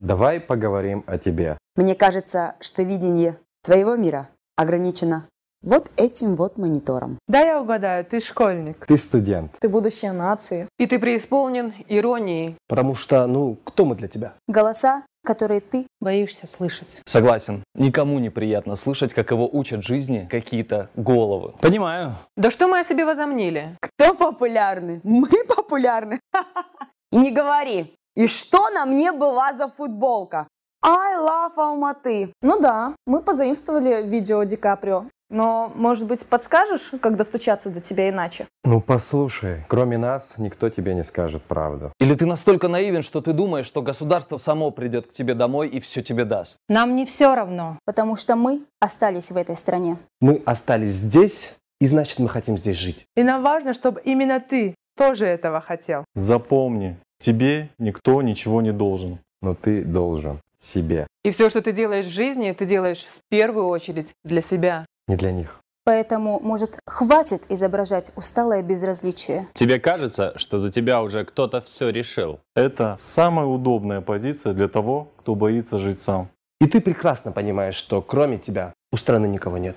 Давай поговорим о тебе. Мне кажется, что видение твоего мира ограничено вот этим вот монитором. Да, я угадаю, ты школьник. Ты студент. Ты будущая нации. И ты преисполнен иронией. Потому что, ну, кто мы для тебя? Голоса, которые ты боишься слышать. Согласен. Никому неприятно слышать, как его учат жизни какие-то головы. Понимаю. Да что мы о себе возомнили? Кто популярны? Мы популярны. И не говори. И что на мне была за футболка? I love Алматы. Ну да, мы позаимствовали видео Ди Каприо. Но, может быть, подскажешь, как достучаться до тебя иначе? Ну, послушай, кроме нас никто тебе не скажет правду. Или ты настолько наивен, что ты думаешь, что государство само придет к тебе домой и все тебе даст? Нам не все равно. Потому что мы остались в этой стране. Мы остались здесь, и значит, мы хотим здесь жить. И нам важно, чтобы именно ты тоже этого хотел. Запомни, Тебе никто ничего не должен. Но ты должен себе. И все, что ты делаешь в жизни, ты делаешь в первую очередь для себя. Не для них. Поэтому, может, хватит изображать усталое безразличие. Тебе кажется, что за тебя уже кто-то все решил. Это самая удобная позиция для того, кто боится жить сам. И ты прекрасно понимаешь, что кроме тебя у страны никого нет.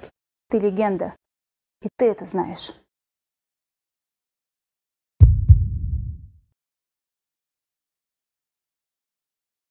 Ты легенда, и ты это знаешь.